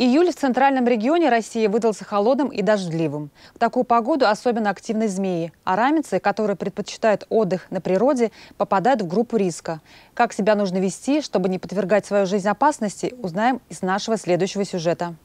Июль в центральном регионе России выдался холодным и дождливым. В такую погоду особенно активны змеи. а Арамицы, которые предпочитают отдых на природе, попадают в группу риска. Как себя нужно вести, чтобы не подвергать свою жизнь опасности, узнаем из нашего следующего сюжета.